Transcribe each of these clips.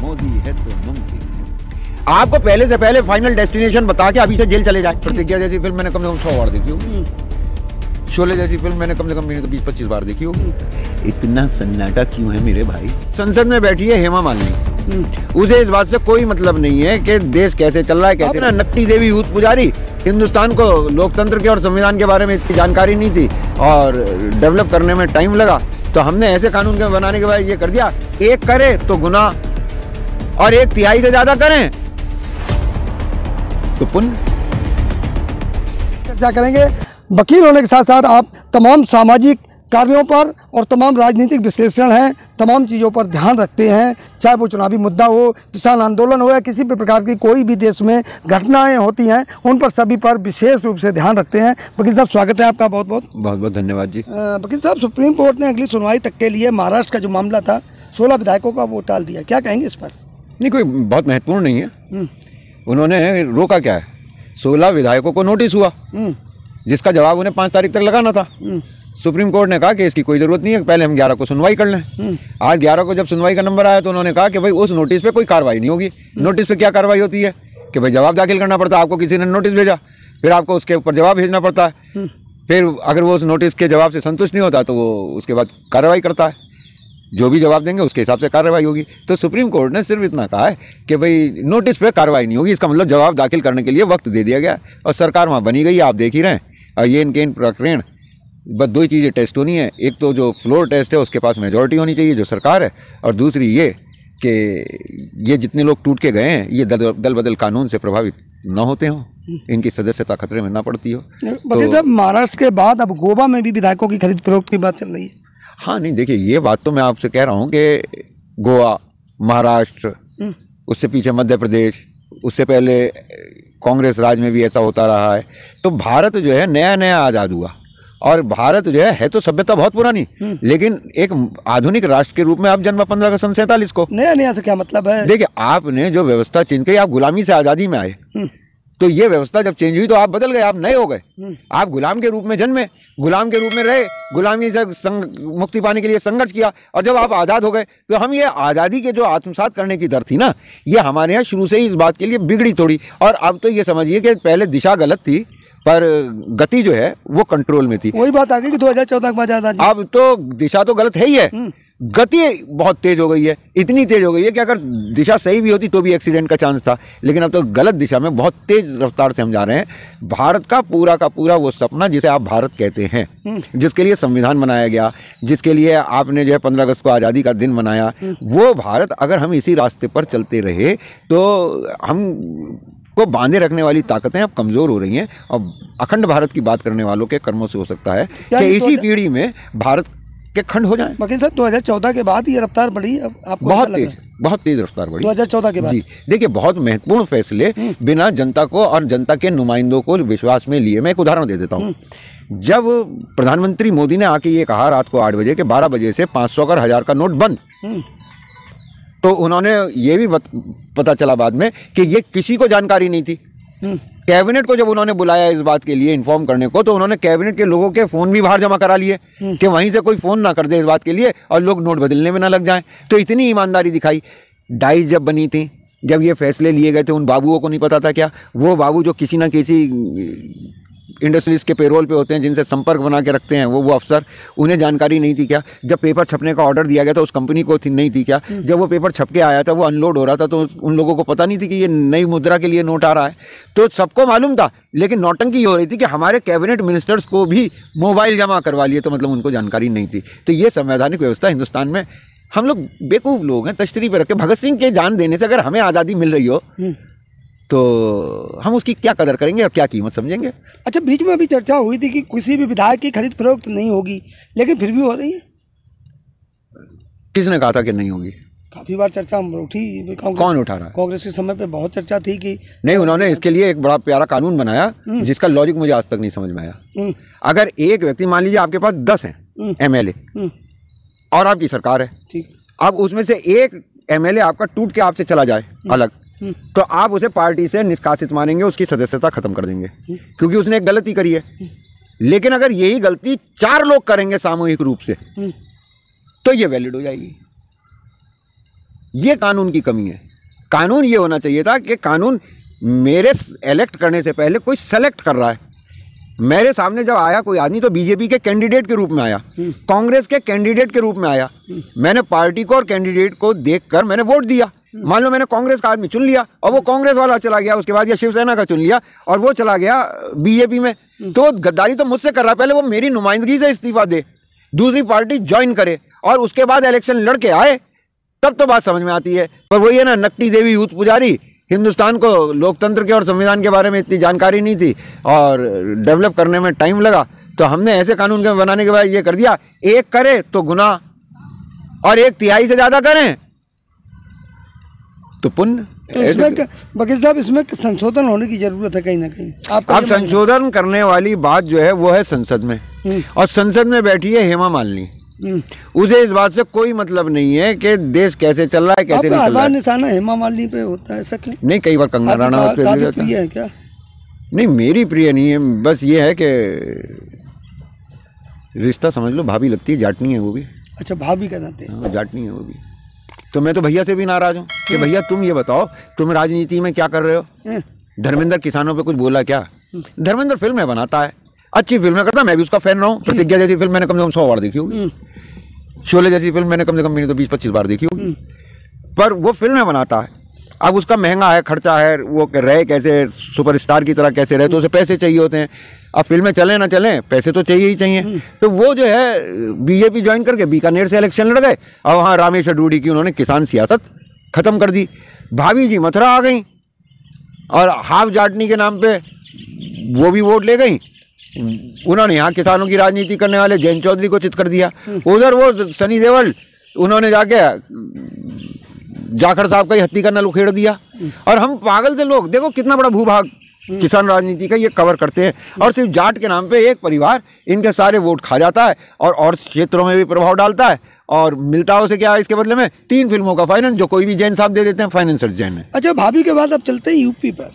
मोदी है तो मुमकिन आपको पहले से पहले फाइनल डेस्टिनेशन बता के अभी से जेल चले जाए प्रतिज्ञा जैसी फिल्म मैंने कम से कम सौ बार देखी होगी शोले जैसी फिल्म मैंने कम से कम बीस पच्चीस बार देखी होगी इतना सन्नाटा क्यों है मेरे भाई संसद में बैठी है हेमा मालिनी हम्म। उसे इस बात से कोई मतलब नहीं है कि देश कैसे चल रहा है कैसे ना नट्टी देवी यूथ पुजारी हिंदुस्तान को लोकतंत्र के और संविधान के बारे में इतनी जानकारी नहीं थी और डेवलप करने में टाइम लगा तो हमने ऐसे कानून के बनाने के बाद ये कर दिया एक करे तो गुना और एक तिहाई से ज्यादा करें तो पुन चर्चा करेंगे वकील होने के साथ साथ आप तमाम सामाजिक कार्यों पर और तमाम राजनीतिक विश्लेषण हैं तमाम चीज़ों पर ध्यान रखते हैं चाहे वो चुनावी मुद्दा हो किसान आंदोलन हो या किसी भी प्रकार की कोई भी देश में घटनाएं होती हैं उन पर सभी पर विशेष रूप से ध्यान रखते हैं वकील साहब स्वागत है आपका बहुत बहुत बहुत बहुत धन्यवाद जी वकील साहब सुप्रीम कोर्ट ने अगली सुनवाई तक के लिए महाराष्ट्र का जो मामला था सोलह विधायकों का वो टाल दिया क्या कहेंगे इस पर नहीं कोई बहुत महत्वपूर्ण नहीं है हम्म। उन्होंने रोका क्या है सोलह विधायकों को नोटिस हुआ हम्म। जिसका जवाब उन्हें पाँच तारीख तक लगाना था हम्म। सुप्रीम कोर्ट ने कहा कि इसकी कोई ज़रूरत नहीं है पहले हम ग्यारह को सुनवाई कर लें आज ग्यारह को जब सुनवाई का नंबर आया तो उन्होंने कहा कि भाई उस नोटिस पे कोई कार्रवाई नहीं होगी नोटिस पे क्या कार्रवाई होती है कि भाई जवाब दाखिल करना पड़ता है आपको किसी ने नोटिस भेजा फिर आपको उसके ऊपर जवाब भेजना पड़ता है फिर अगर वो उस नोटिस के जवाब से संतुष्ट नहीं होता तो वो उसके बाद कार्रवाई करता है जो भी जवाब देंगे उसके हिसाब से कार्रवाई होगी तो सुप्रीम कोर्ट ने सिर्फ इतना कहा है कि भाई नोटिस पे कार्रवाई नहीं होगी इसका मतलब जवाब दाखिल करने के लिए वक्त दे दिया गया और सरकार वहाँ बनी गई आप देख ही रहे हैं और ये इनके इन प्रकरण बस दो ही चीज़ें टेस्ट होनी है एक तो जो फ्लोर टेस्ट है उसके पास मेजोरिटी होनी चाहिए जो सरकार है और दूसरी ये कि ये जितने लोग टूट के गए हैं ये दल, दल बदल कानून से प्रभावित न होते हों इनकी सदस्यता खतरे में ना पड़ती हो तो, महाराष्ट्र के बाद अब गोवा में भी विधायकों की खरीद फरोख्त की बात चल रही है हाँ नहीं देखिए ये बात तो मैं आपसे कह रहा हूँ कि गोवा महाराष्ट्र हम्म। उससे पीछे मध्य प्रदेश उससे पहले कांग्रेस राज में भी ऐसा होता रहा है तो भारत जो है नया नया आज़ाद हुआ और भारत जो है है तो सभ्यता बहुत पुरानी हम्म। लेकिन एक आधुनिक राष्ट्र के रूप में आप जन्म पंद्रह अगस्त सन सैंतालीस को नया नया तो क्या मतलब है देखिए आपने जो व्यवस्था चेंज की आप गुलामी से आज़ादी में आए हम्म। तो ये व्यवस्था जब चेंज हुई तो आप बदल गए आप नए हो गए आप गुलाम के रूप में जन्मे गुलाम के रूप में रहे गुलामी से मुक्ति पाने के लिए संघर्ष किया और जब आप आज़ाद हो गए तो हम ये आज़ादी के जो आत्मसात करने की दर थी ना ये हमारे यहाँ शुरू से ही इस बात के लिए बिगड़ी थोड़ी और अब तो ये समझिए कि पहले दिशा गलत थी पर गति जो है वो कंट्रोल में थी वही बात आ गई कि 2014 के बाद आज़ादी अब तो दिशा तो गलत है ही है हम्म। गति बहुत तेज़ हो गई है इतनी तेज़ हो गई है कि अगर दिशा सही भी होती तो भी एक्सीडेंट का चांस था लेकिन अब तो गलत दिशा में बहुत तेज़ रफ्तार से हम जा रहे हैं भारत का पूरा का पूरा वो सपना जिसे आप भारत कहते हैं हम्म। जिसके लिए संविधान बनाया गया जिसके लिए आपने जो है पंद्रह अगस्त को आज़ादी का दिन मनाया हम्म। वो भारत अगर हम इसी रास्ते पर चलते रहे तो हम को बांधे रखने वाली ताकतें अब कमज़ोर हो रही हैं और अखंड भारत की बात करने वालों के कर्मों से हो सकता है कि इसी पीढ़ी में भारत के खंड हो जाएं वकील साहब 2014 के बाद ये रफ्तार बढ़ी अब आपको बहुत तेज बहुत तेज रफ्तार बढ़ी 2014 के बाद जी देखिए बहुत महत्वपूर्ण फैसले हम्म। बिना जनता को और जनता के नुमाइंदों को विश्वास में लिए मैं एक उदाहरण दे देता हूँ हम्म। जब प्रधानमंत्री मोदी ने आके ये कहा रात को आठ बजे के बारह बजे से पाँच सौ का हज़ार का नोट बंद हम्म। तो उन्होंने ये भी पता चला बाद में कि ये किसी को जानकारी नहीं थी कैबिनेट को जब उन्होंने बुलाया इस बात के लिए इन्फॉर्म करने को तो उन्होंने कैबिनेट के लोगों के फ़ोन भी बाहर जमा करा लिए हम्म। कि वहीं से कोई फ़ोन ना कर दे इस बात के लिए और लोग नोट बदलने में ना लग जाए तो इतनी ईमानदारी दिखाई डाइज जब बनी थी जब ये फैसले लिए गए थे उन बाबुओं को नहीं पता था क्या वो बाबू जो किसी ना किसी इंडस्ट्रीज़ के पेरोल पे होते हैं जिनसे संपर्क बना के रखते हैं वो वो अफसर उन्हें जानकारी नहीं थी क्या जब पेपर छपने का ऑर्डर दिया गया था उस कंपनी को थी नहीं थी क्या हम्म। जब वो पेपर छप के आया था वो अनलोड हो रहा था तो उन लोगों को पता नहीं थी कि ये नई मुद्रा के लिए नोट आ रहा है तो सबको मालूम था लेकिन ये हो रही थी कि हमारे कैबिनेट मिनिस्टर्स को भी मोबाइल जमा करवा लिए तो मतलब उनको जानकारी नहीं थी तो ये संवैधानिक व्यवस्था हिंदुस्तान में हम लोग बेकूफ़ लोग हैं तश्तरी पर रखे भगत सिंह के जान देने से अगर हमें आज़ादी मिल रही हो हम्म। तो हम उसकी क्या कदर करेंगे और क्या कीमत समझेंगे अच्छा बीच में अभी चर्चा हुई थी कि किसी भी विधायक की खरीद फरोख्त नहीं होगी लेकिन फिर भी हो रही है किसने कहा था कि नहीं होगी काफ़ी बार चर्चा उठी कौन उठा रहा है कांग्रेस के समय पे बहुत चर्चा थी कि नहीं उन्होंने इसके लिए एक बड़ा प्यारा कानून बनाया हम्म। जिसका लॉजिक मुझे आज तक नहीं समझ में आया हम्म। अगर एक व्यक्ति मान लीजिए आपके पास दस है एम हम्म। और आपकी सरकार है ठीक अब उसमें से एक एमएलए आपका टूट के आपसे चला जाए अलग तो आप उसे पार्टी से निष्कासित मानेंगे उसकी सदस्यता खत्म कर देंगे क्योंकि उसने एक गलती करी है लेकिन अगर यही गलती चार लोग करेंगे सामूहिक रूप से तो ये वैलिड हो जाएगी ये कानून की कमी है कानून ये होना चाहिए था कि कानून मेरे इलेक्ट करने से पहले कोई सेलेक्ट कर रहा है मेरे सामने जब आया कोई आदमी तो बीजेपी के कैंडिडेट के रूप में आया कांग्रेस के कैंडिडेट के रूप में आया मैंने पार्टी को और कैंडिडेट को देखकर मैंने वोट दिया हम्म। मान लो मैंने कांग्रेस का आदमी चुन लिया और वो हम्म। कांग्रेस वाला चला गया उसके बाद या शिवसेना का चुन लिया और वो चला गया बीजेपी में हम्म। तो गद्दारी तो मुझसे कर रहा पहले वो मेरी नुमाइंदगी से इस्तीफा दे दूसरी पार्टी ज्वाइन करे और उसके बाद इलेक्शन लड़के आए तब तो बात समझ में आती है पर वही है ना नकटी देवी यूथ पुजारी हिंदुस्तान को लोकतंत्र के और संविधान के बारे में इतनी जानकारी नहीं थी और डेवलप करने में टाइम लगा तो हमने ऐसे कानून के बनाने के बाद ये कर दिया एक करे तो गुना और एक तिहाई से ज़्यादा करें तो पुण्य तो इसमें वकील साहब इसमें संशोधन होने की जरूरत है कहीं ना कहीं आप अब संशोधन करने वाली बात जो है वो है संसद में हम्म। और संसद में बैठी है हेमा मालिनी हम्म। उसे इस बात से कोई मतलब नहीं है कि देश कैसे चल रहा है कैसे नहीं चल रहा है निशाना हेमा मालिनी पे होता है सके नहीं कई बार कंगना राणा उस क्या नहीं मेरी प्रिय नहीं है बस ये है कि रिश्ता समझ लो भाभी लगती है जाटनी है वो भी अच्छा भाभी कहते हैं हाँ, जाटनी है वो भी तो मैं तो भैया से भी नाराज हूँ कि भैया तुम ये बताओ तुम राजनीति में क्या कर रहे हो हम्म। धर्मेंद्र किसानों पे कुछ बोला क्या धर्मेंद्र फिल्में बनाता है अच्छी फिल्में करता मैं भी उसका फैन रहा हूँ हम्म। प्रतिज्ञा जैसी फिल्म मैंने कम से कम सौ बार देखी होगी हम्म। शोले जैसी फिल्म मैंने कम से कम मैंने तो बीस पच्चीस बार देखी होगी पर वो फिल्में बनाता है अब उसका महंगा है खर्चा है वो रहे कैसे सुपरस्टार की तरह कैसे रहे तो उसे पैसे चाहिए होते हैं अब फील्ड में चलें ना चलें पैसे तो चाहिए ही चाहिए हम्म। तो वो जो है बीजेपी ज्वाइन करके बीकानेर से इलेक्शन लड़ गए और वहाँ रामेश्वर डूडी की उन्होंने किसान सियासत ख़त्म कर दी भाभी जी मथुरा आ गई और हाफ जाटनी के नाम पे वो भी वोट ले गई उन्होंने यहाँ किसानों की राजनीति करने वाले जैन चौधरी को चित कर दिया हम्म। उधर वो सनी देवल उन्होंने जाके जाखड़ साहब का ही हत्ती का नल उखेड़ दिया हम्म। और हम पागल से लोग देखो कितना बड़ा भूभाग हम्म। किसान राजनीति का ये कवर करते हैं हम्म। और सिर्फ जाट के नाम पे एक परिवार इनके सारे वोट खा जाता है और और क्षेत्रों में भी प्रभाव डालता है और मिलता है उसे क्या है इसके बदले में तीन फिल्मों का फाइनेंस जो कोई भी जैन साहब दे देते हैं फाइनेंसर जैन में अच्छा भाभी के बाद अब चलते हैं यूपी पर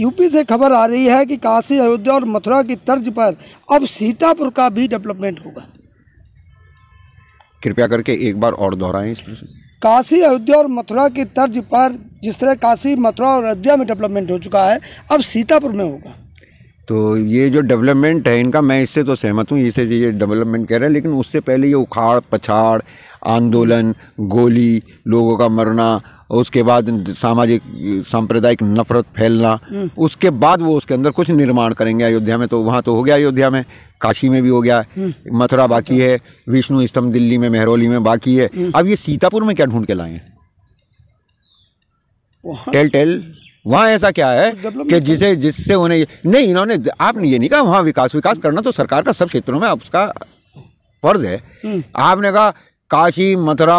यूपी से खबर आ रही है कि काशी अयोध्या और मथुरा की तर्ज पर अब सीतापुर का भी डेवलपमेंट होगा कृपया करके एक बार और दोहराएं इस प्रश्न काशी अयोध्या और मथुरा की तर्ज पर जिस तरह काशी मथुरा और अयोध्या में डेवलपमेंट हो चुका है अब सीतापुर में होगा तो ये जो डेवलपमेंट है इनका मैं इससे तो सहमत हूँ इसे ये डेवलपमेंट कह रहे हैं लेकिन उससे पहले ये उखाड़ पछाड़ आंदोलन गोली लोगों का मरना उसके बाद सामाजिक सांप्रदायिक नफरत फैलना हम्म। उसके बाद वो उसके अंदर कुछ निर्माण करेंगे अयोध्या में तो वहाँ तो हो गया अयोध्या में काशी में भी हो गया हम्म। मथुरा बाकी है विष्णु स्तंभ दिल्ली में मेहरौली में बाकी है हम्म। अब ये सीतापुर में क्या ढूंढ के लाए हैं टेल टेल वहाँ ऐसा क्या है तो कि जिसे जिससे उन्हें नहीं इन्होंने आपने ये नहीं कहा वहाँ विकास विकास करना तो सरकार का सब क्षेत्रों में उसका फर्ज है आपने कहा काशी मथुरा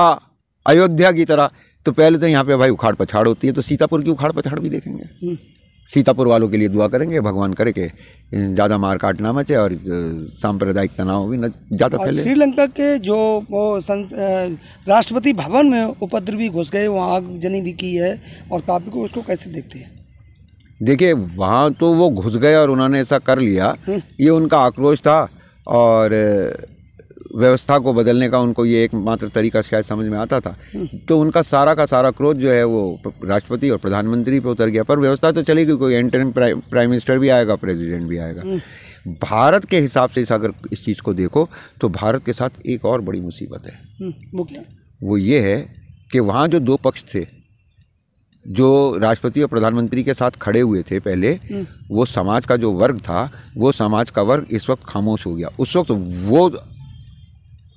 अयोध्या की तरह तो पहले तो यहाँ पे भाई उखाड़ पछाड़ होती है तो सीतापुर की उखाड़ पछाड़ भी देखेंगे हम्म। सीतापुर वालों के लिए दुआ करेंगे भगवान करे के ज़्यादा मार काट ना मचे और सांप्रदायिक तनाव भी न ज़्यादा फैले श्रीलंका के जो राष्ट्रपति भवन में उपद्रवी घुस गए वहाँ आगजनी भी की है और काफी को उसको कैसे देखते हैं देखिए वहाँ तो वो घुस गए और उन्होंने ऐसा कर लिया हम्म। ये उनका आक्रोश था और व्यवस्था को बदलने का उनको ये एकमात्र तरीका शायद समझ में आता था तो उनका सारा का सारा क्रोध जो है वो राष्ट्रपति और प्रधानमंत्री पर उतर गया पर व्यवस्था तो चलेगी कोई एंटर प्राइम मिनिस्टर भी आएगा प्रेसिडेंट भी आएगा हम्म। भारत के हिसाब से इस अगर इस चीज़ को देखो तो भारत के साथ एक और बड़ी मुसीबत है हम्म, वो क्या वो ये है कि वहाँ जो दो पक्ष थे जो राष्ट्रपति और प्रधानमंत्री के साथ खड़े हुए थे पहले हम्म। वो समाज का जो वर्ग था वो समाज का वर्ग इस वक्त खामोश हो गया उस वक्त वो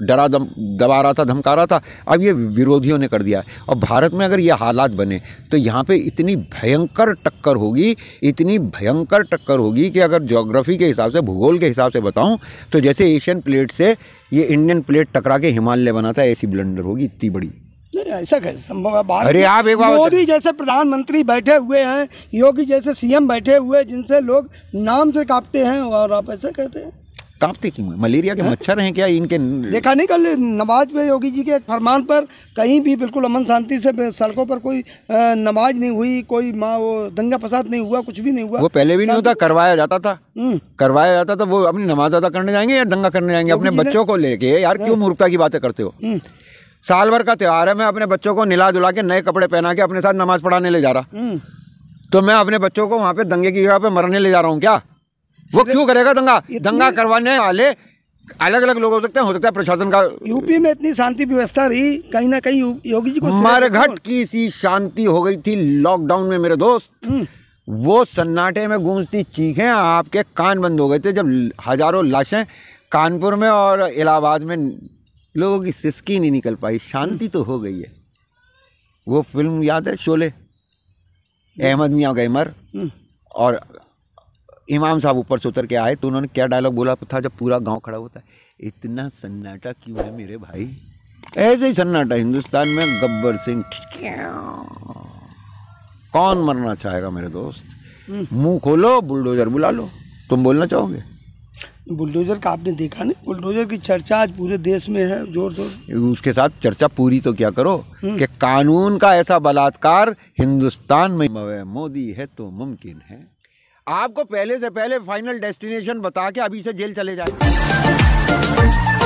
डरा दम दबा रहा था धमका रहा था अब ये विरोधियों ने कर दिया है और भारत में अगर ये हालात बने तो यहाँ पे इतनी भयंकर टक्कर होगी इतनी भयंकर टक्कर होगी कि अगर जोग्राफी के हिसाब से भूगोल के हिसाब से बताऊँ तो जैसे एशियन प्लेट से ये इंडियन प्लेट टकरा के हिमालय बना था ऐसी ब्लेंडर होगी इतनी बड़ी नहीं ऐसा कैसे संभव है बात अरे आप एक बार मोदी जैसे प्रधानमंत्री बैठे हुए हैं योगी जैसे सीएम बैठे हुए जिनसे लोग नाम से कांपते हैं और आप ऐसे कहते हैं कांपते क्यों हैं मलेरिया के मच्छर हैं क्या इनके देखा नहीं कल नमाज में योगी जी के फरमान पर कहीं भी बिल्कुल अमन शांति से सड़कों पर कोई नमाज नहीं हुई कोई माँ वो दंगा फसाद नहीं हुआ कुछ भी नहीं हुआ वो पहले भी नहीं होता करवाया जाता था हम्म। करवाया जाता था वो अपनी नमाज अदा करने जाएंगे या दंगा करने जाएंगे अपने बच्चों को लेके यार हाँ। क्यों मूर्खता की बातें करते हो हम्म। साल भर का त्यौहार है मैं अपने बच्चों को निला दुला के नए कपड़े पहना के अपने साथ नमाज पढ़ाने ले जा रहा हम्म। तो मैं अपने बच्चों को वहाँ पे दंगे की जगह पे मरने ले जा रहा हूँ क्या वो क्यों करेगा दंगा दंगा करवाने वाले अलग अलग लोग हो सकते हैं हो सकता है प्रशासन का यूपी में इतनी शांति व्यवस्था रही कहीं ना कहीं योगी जी को हमारे घट की सी शांति हो गई थी लॉकडाउन में मेरे दोस्त हम्म। वो सन्नाटे में गूंजती चीखें आपके कान बंद हो गए थे जब हजारों लाशें कानपुर में और इलाहाबाद में लोगों की सिस्की नहीं निकल पाई शांति तो हो गई है वो फिल्म याद है शोले हम्म। अहमद मियाँ गैमर हम्म। और इमाम साहब ऊपर से उतर के आए तो उन्होंने क्या डायलॉग बोला था जब पूरा गांव खड़ा होता है इतना सन्नाटा क्यों है मेरे भाई ऐसे ही सन्नाटा हिंदुस्तान में गब्बर सिंह कौन मरना चाहेगा मेरे दोस्त हम्म। मुंह खोलो बुलडोजर बुला लो तुम बोलना चाहोगे बुलडोजर का आपने देखा नहीं बुलडोजर की चर्चा आज पूरे देश में है जोर जोर उसके साथ चर्चा पूरी तो क्या करो हम्म। कि कानून का ऐसा बलात्कार हिंदुस्तान में मोदी है तो मुमकिन है आपको पहले से पहले फाइनल डेस्टिनेशन बता के अभी से जेल चले जाए